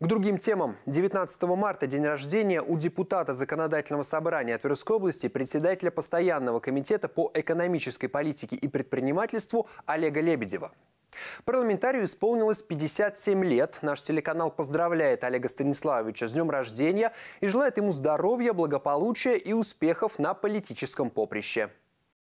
К другим темам. 19 марта день рождения у депутата Законодательного собрания Тверской области, председателя Постоянного комитета по экономической политике и предпринимательству Олега Лебедева. Парламентарию исполнилось 57 лет. Наш телеканал поздравляет Олега Станиславовича с днем рождения и желает ему здоровья, благополучия и успехов на политическом поприще.